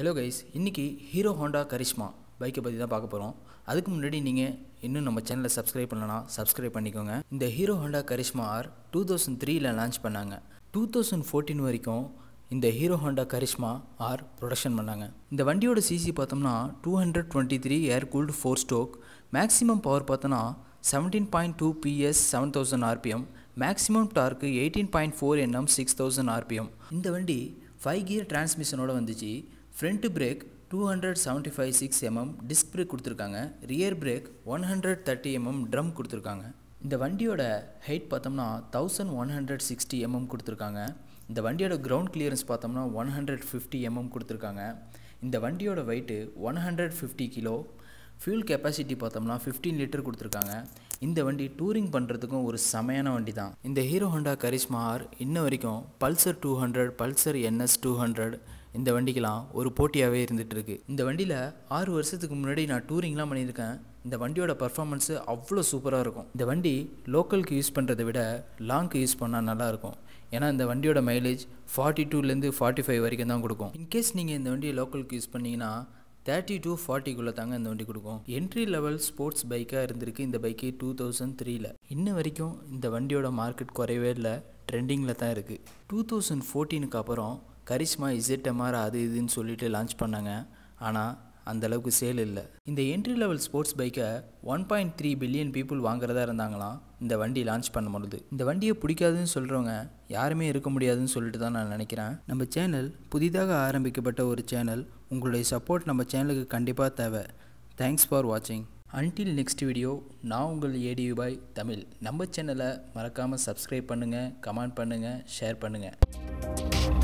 hello guys இன்றைக்கி Hero Honda Karizma பைக்கை பற்றி தான் பார்க்க போகிறோம் அதுக்கு முன்னாடி நீங்கள் இன்னும் நம்ம சேனலை சப்ஸ்கிரைப் பண்ணலன்னா சப்ஸ்கிரைப் பண்ணிக்கோங்க இந்த Hero Honda Karizma R two thousand த்ரீயில் லான்ச் பண்ணாங்க டூ தௌசண்ட் ஃபோர்டீன் வரைக்கும் இந்த Hero Honda Karizma R production பண்ணாங்க இந்த வண்டியோட சிசி பார்த்தோம்னா two hundred twenty three air cooled four stroke maximum power பார்த்தோன்னா seventeen point two PS seven thousand RPM maximum torque eighteen point four NM six thousand RPM இந்த வண்டி five gear டிரான்ஸ்மிஷனோட வந்துச்சு front brake two hundred seventy five six MM disc brake கொடுத்துருக்காங்க rear brake one hundred thirty MM drum கொடுத்துருக்காங்க இந்த வண்டியோட height பார்த்தோம்னா thousand one hundred sixty MM கொடுத்துருக்காங்க இந்த வண்டியோட கிரவுண்ட் கிளியரன்ஸ் பார்த்தோம்னா ஒன் ஹண்ட்ரட் ஃபிஃப்டி எம்எம் கொடுத்துருக்காங்க இந்த வண்டியோட weight one hundred fifty kilo fuel capacity பார்த்தோம்னா ஃபிஃப்டீன் லிட்டர் கொடுத்துருக்காங்க இந்த வண்டி டூரிங் பண்ணுறதுக்கும் ஒரு சமையான வண்டி தான் இந்த ஹீரோ ஹோண்டா கரிஷ்மா ஆர் இன்ன வரைக்கும் Pulsar two hundred Pulsar NS two hundred இந்த வண்டிக்கெலாம் ஒரு போட்டியாகவே இருந்துகிட்ருக்கு இந்த வண்டியில் ஆறு வருஷத்துக்கு முன்னாடி நான் டூரிங்லாம் பண்ணியிருக்கேன் இந்த வண்டியோட பர்ஃபாமன்ஸு அவ்வளோ சூப்பராக இருக்கும் இந்த வண்டி லோக்கலுக்கு யூஸ் பண்ணுறதை விட லாங்க்கு யூஸ் பண்ணால் நல்லாயிருக்கும் ஏன்னா இந்த வண்டியோட மைலேஜ் ஃபார்ட்டி டூலேருந்து ஃபார்ட்டி ஃபைவ் வரைக்கும் தான் கொடுக்கும் இன்கேஸ் நீங்கள் இந்த வண்டியை லோக்கலுக்கு யூஸ் பண்ணிங்கன்னா தேர்ட்டி டூ ஃபார்ட்டிக்குள்ளே தாங்க இந்த வண்டி கொடுக்கும் என்ட்ரி லெவல் ஸ்போர்ட்ஸ் பைக்காக இருந்திருக்கு இந்த பைக்கு டூ தௌசண்ட் த்ரீல இன்ன வரைக்கும் இந்த வண்டியோட மார்க்கெட் குறையவே இல்லை ட்ரெண்டிங்கில் தான் இருக்குது டூ தௌசண்ட் ஃபோர்டீனுக்கு அப்புறம் கரிஷ்மா இசெட்டமார் அது இதுன்னு சொல்லிட்டு லான்ச் பண்ணாங்க ஆனால் அந்தளவுக்கு சேல் இல்லை இந்த என்ட்ரி லெவல் ஸ்போர்ட்ஸ் பைக்கை one point three billion people வாங்குறதா இருந்தாங்களாம் இந்த வண்டி லான்ச் பண்ண முடியுது இந்த வண்டியை பிடிக்காதுன்னு சொல்கிறவங்க யாருமே இருக்க முடியாதுன்னு சொல்லிட்டு தான் நான் நினைக்கிறேன் நம்ம சேனல் புதிதாக ஆரம்பிக்கப்பட்ட ஒரு சேனல் உங்களுடைய சப்போர்ட் நம்ம சேனலுக்கு கண்டிப்பாக தேவை தேங்க்ஸ் ஃபார் வாட்சிங் அன்டில் நெக்ஸ்ட் வீடியோ நான் உங்கள் ஏடியூ பாய் தமிழ் நம்ம சேனலை மறக்காமல் சப்ஸ்கிரைப் பண்ணுங்கள் கமெண்ட் பண்ணுங்கள் ஷேர் பண்ணுங்கள்